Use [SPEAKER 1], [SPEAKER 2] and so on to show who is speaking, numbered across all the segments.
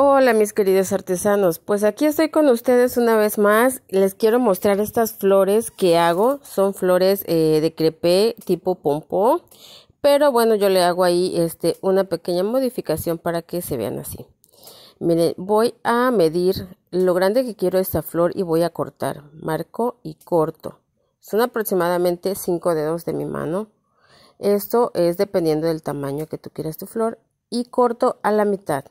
[SPEAKER 1] Hola mis queridos artesanos, pues aquí estoy con ustedes una vez más. Les quiero mostrar estas flores que hago. Son flores eh, de crepe tipo pompo pero bueno yo le hago ahí este, una pequeña modificación para que se vean así. Miren, voy a medir lo grande que quiero esta flor y voy a cortar. Marco y corto. Son aproximadamente 5 dedos de mi mano. Esto es dependiendo del tamaño que tú quieras tu flor y corto a la mitad.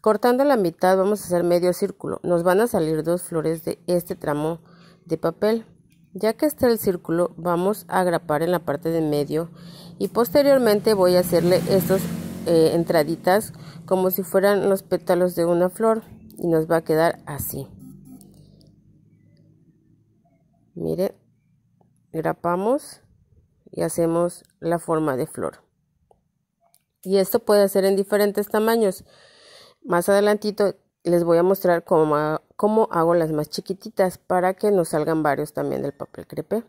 [SPEAKER 1] Cortando la mitad vamos a hacer medio círculo. Nos van a salir dos flores de este tramo de papel. Ya que está el círculo, vamos a grapar en la parte de medio y posteriormente voy a hacerle estas eh, entraditas como si fueran los pétalos de una flor y nos va a quedar así. Mire, grapamos y hacemos la forma de flor. Y esto puede hacer en diferentes tamaños. Más adelantito les voy a mostrar cómo, cómo hago las más chiquititas para que nos salgan varios también del papel crepe.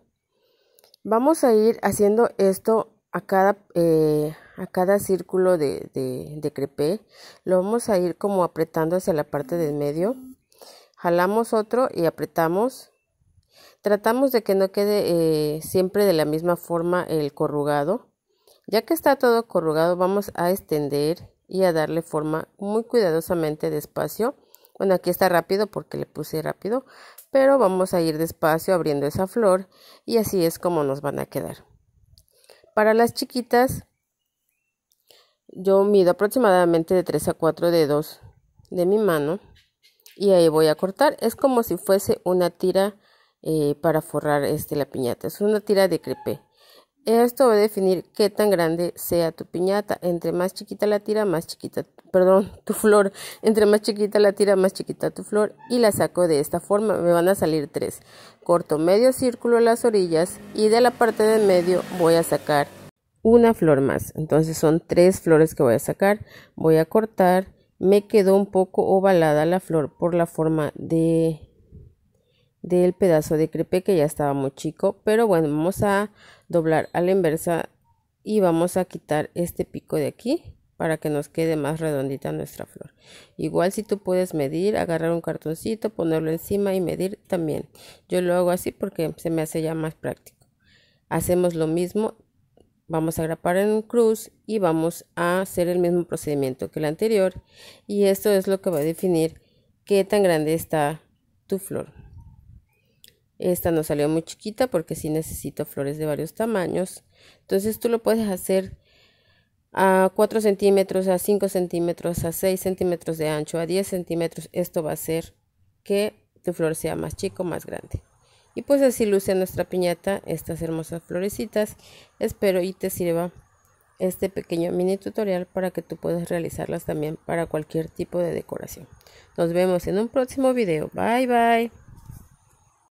[SPEAKER 1] Vamos a ir haciendo esto a cada, eh, a cada círculo de, de, crepé. Lo vamos a ir como apretando hacia la parte del medio. Jalamos otro y apretamos. Tratamos de que no quede eh, siempre de la misma forma el corrugado. Ya que está todo corrugado, vamos a extender y a darle forma muy cuidadosamente despacio. Bueno, aquí está rápido porque le puse rápido, pero vamos a ir despacio abriendo esa flor y así es como nos van a quedar. Para las chiquitas, yo mido aproximadamente de 3 a 4 dedos de mi mano y ahí voy a cortar. Es como si fuese una tira eh, para forrar este, la piñata, es una tira de crepe esto va a definir qué tan grande sea tu piñata. Entre más chiquita la tira, más chiquita, perdón, tu flor. Entre más chiquita la tira, más chiquita tu flor. Y la saco de esta forma. Me van a salir tres. Corto medio círculo las orillas y de la parte de medio voy a sacar una flor más. Entonces son tres flores que voy a sacar. Voy a cortar. Me quedó un poco ovalada la flor por la forma de del pedazo de crepe que ya estaba muy chico pero bueno vamos a doblar a la inversa y vamos a quitar este pico de aquí para que nos quede más redondita nuestra flor igual si tú puedes medir agarrar un cartoncito ponerlo encima y medir también yo lo hago así porque se me hace ya más práctico hacemos lo mismo vamos a grapar en un cruz y vamos a hacer el mismo procedimiento que el anterior y esto es lo que va a definir qué tan grande está tu flor esta no salió muy chiquita porque sí necesito flores de varios tamaños. Entonces tú lo puedes hacer a 4 centímetros, a 5 centímetros, a 6 centímetros de ancho, a 10 centímetros. Esto va a hacer que tu flor sea más chico, más grande. Y pues así luce nuestra piñata, estas hermosas florecitas. Espero y te sirva este pequeño mini tutorial para que tú puedas realizarlas también para cualquier tipo de decoración. Nos vemos en un próximo video. Bye bye.